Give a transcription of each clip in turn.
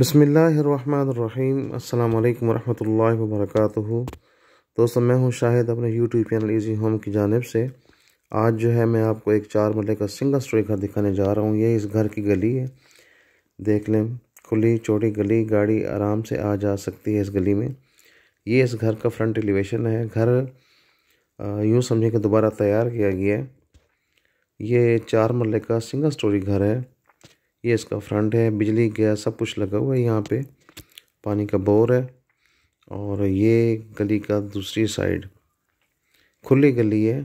बसमीम् अल्लाम वरहमल वर्क दोस्तों मैं हूं शाहिद अपने यूट्यूब चैनल ईजी होम की जानब से आज जो है मैं आपको एक चार मरले का सिंगल स्टोरी घर दिखाने जा रहा हूं ये इस घर की गली है देख लें खुली चौड़ी गली गाड़ी आराम से आ जा सकती है इस गली में ये इस घर का फ्रंट एलिवेशन है घर यूँ समझें कि दोबारा तैयार किया गया है ये चार मरले का सिंगल स्टोरी घर है ये इसका फ्रंट है बिजली गैस सब कुछ लगा हुआ है यहाँ पे पानी का बोर है और ये गली का दूसरी साइड खुली गली है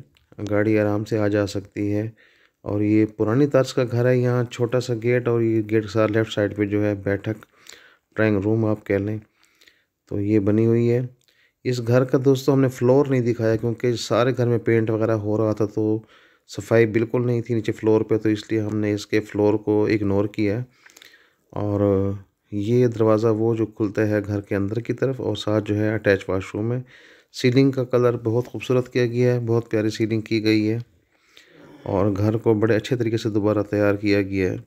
गाड़ी आराम से आ जा सकती है और ये पुरानी तर्ज का घर है यहाँ छोटा सा गेट और ये गेट के साथ लेफ़्ट साइड पे जो है बैठक ड्राइंग रूम आप कह लें तो ये बनी हुई है इस घर का दोस्तों हमने फ्लोर नहीं दिखाया क्योंकि सारे घर में पेंट वगैरह हो रहा था तो सफाई बिल्कुल नहीं थी नीचे फ्लोर पे तो इसलिए हमने इसके फ्लोर को इग्नोर किया और ये दरवाज़ा वो जो खुलता है घर के अंदर की तरफ और साथ जो है अटैच वाशरूम है सीलिंग का कलर बहुत खूबसूरत किया गया है बहुत प्यारी सीलिंग की गई है और घर को बड़े अच्छे तरीके से दोबारा तैयार किया गया है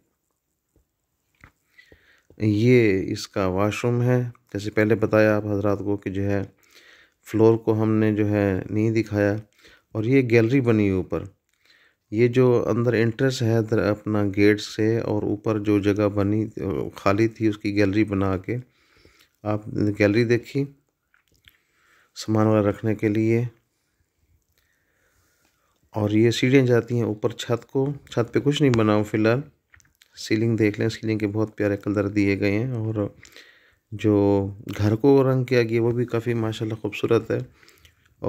ये इसका वाशरूम है जैसे पहले बताया आप हजरात को कि जो है फ्लोर को हमने जो है नहीं दिखाया और ये गैलरी बनी हुई ऊपर ये जो अंदर इंट्रेस है अपना गेट से और ऊपर जो जगह बनी खाली थी उसकी गैलरी बना के आप गैलरी देखी सामान वगैरह रखने के लिए और ये सीढ़ियाँ जाती हैं ऊपर छत को छत पे कुछ नहीं बनाऊँ फ़िलहाल सीलिंग देख लें सीलिंग के बहुत प्यारे कलर दिए गए हैं और जो घर को रंग किया गया वो भी काफ़ी माशाल्लाह खूबसूरत है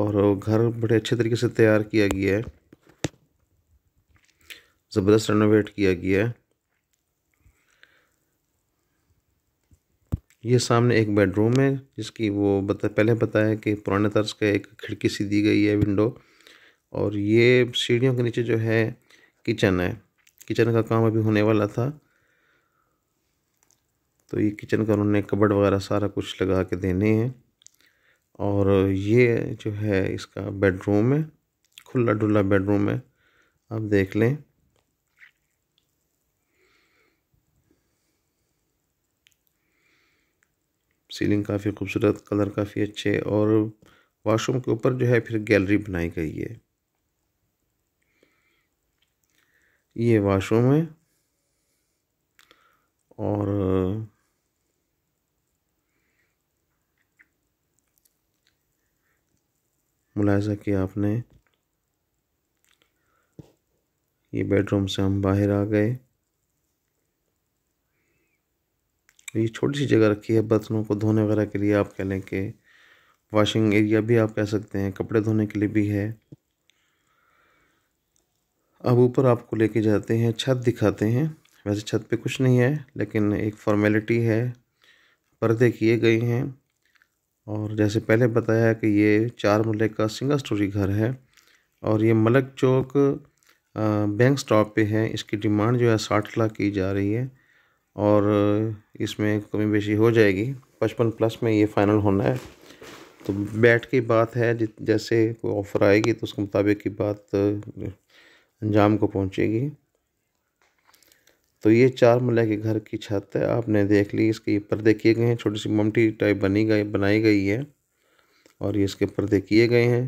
और घर बड़े अच्छे तरीके से तैयार किया गया है ज़बरदस्त रेनोवेट किया गया है ये सामने एक बेडरूम है जिसकी वो बता पहले बताया कि पुराने तर्ज का एक खिड़की सी दी गई है विंडो और ये सीढ़ियों के नीचे जो है किचन है किचन का काम अभी होने वाला था तो ये किचन का उन्होंने कबड़ वगैरह सारा कुछ लगा के देने हैं और ये जो है इसका बेडरूम है खुला डुला बेडरूम है आप देख लें सीलिंग काफ़ी खूबसूरत कलर काफ़ी अच्छे और वाशरूम के ऊपर जो है फिर गैलरी बनाई गई है ये वाशरूम है और मुलाजा किया आपने ये बेडरूम से हम बाहर आ गए तो ये छोटी सी जगह रखी है बर्तनों को धोने वगैरह के लिए आप कह लें कि वॉशिंग एरिया भी आप कह सकते हैं कपड़े धोने के लिए भी है अब ऊपर आपको लेके जाते हैं छत दिखाते हैं वैसे छत पे कुछ नहीं है लेकिन एक फॉर्मेलिटी है पर्दे किए गए हैं और जैसे पहले बताया कि ये चार मल्ले का सिंगल स्टोरी घर है और ये मलक चौक बैंक स्टॉप पे है इसकी डिमांड जो है साठ लाख की जा रही है और इसमें कमी बेशी हो जाएगी पचपन प्लस में ये फ़ाइनल होना है तो बैठ की बात है जैसे कोई ऑफ़र आएगी तो उसके मुताबिक की बात अंजाम को पहुंचेगी तो ये चार मल्ले के घर की छत है आपने देख ली इसके पर्दे किए गए हैं छोटी सी ममटी टाइप बनी गई बनाई गई है और ये इसके पर्दे किए गए हैं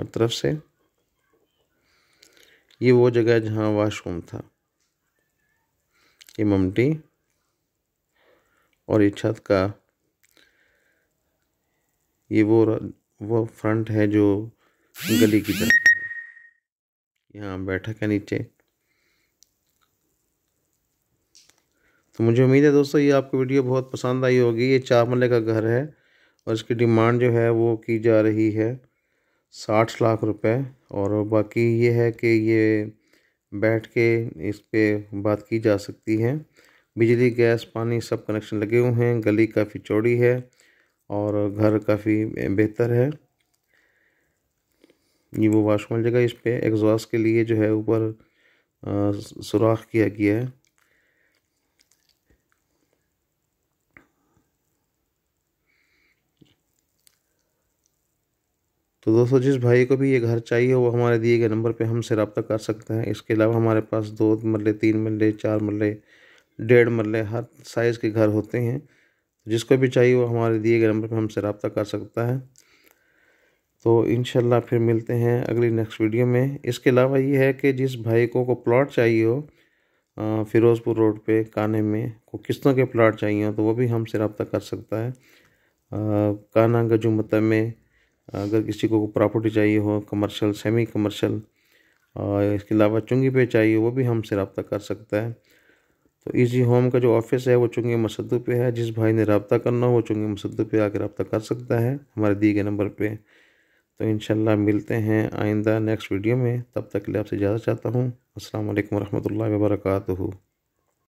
हर तरफ से ये वो जगह है जहाँ वाशरूम था ये ममटी और ये छत का ये वो वो फ्रंट है जो गली की तरफ यहाँ बैठक है नीचे तो मुझे उम्मीद है दोस्तों ये आपको वीडियो बहुत पसंद आई होगी ये चार मल्ले का घर है और इसकी डिमांड जो है वो की जा रही है साठ लाख रुपए और बाकी ये है कि ये बैठ के इस पर बात की जा सकती है बिजली गैस पानी सब कनेक्शन लगे हुए हैं गली काफ़ी चौड़ी है और घर काफ़ी बेहतर है ये वो वाशरूम जगह इस पर एग्जॉस्ट के लिए जो है ऊपर सुराख किया गया है तो दोस्तों जिस भाई को भी ये घर चाहिए वो हमारे दिए गए नंबर पे हमसे रबता कर सकते हैं इसके अलावा हमारे पास दो मरले तीन मरले चार मरले डेढ़ मरले हर साइज़ के घर होते हैं जिसको भी चाहिए वो हमारे दिए गए नंबर पर हमसे रबता कर सकता है तो इन फिर मिलते हैं अगली नेक्स्ट वीडियो में इसके अलावा ये है कि जिस भाई को को प्लाट चाहिए हो फ़िरोज़पुर रोड पर काने में को किस्तों के प्लाट चाहिए हो तो वो भी हमसे रबता कर सकता है काना गजुमत में अगर किसी को प्रॉपर्टी चाहिए हो कमर्शल सेमी कमर्शल और इसके अलावा चुंगी पे चाहिए वो भी हमसे रबता कर सकता है तो इजी होम का जो ऑफिस है वो चुंगी मसदू पे है जिस भाई ने रबता करना हो वो चुंगी मसदू पे आकर रबता कर सकता है हमारे दिए गए नंबर पे तो इन मिलते हैं आइंदा नेक्स्ट वीडियो में तब तक के लिए आपसे इजाज़त चाहता हूँ असल वरहमल वर्का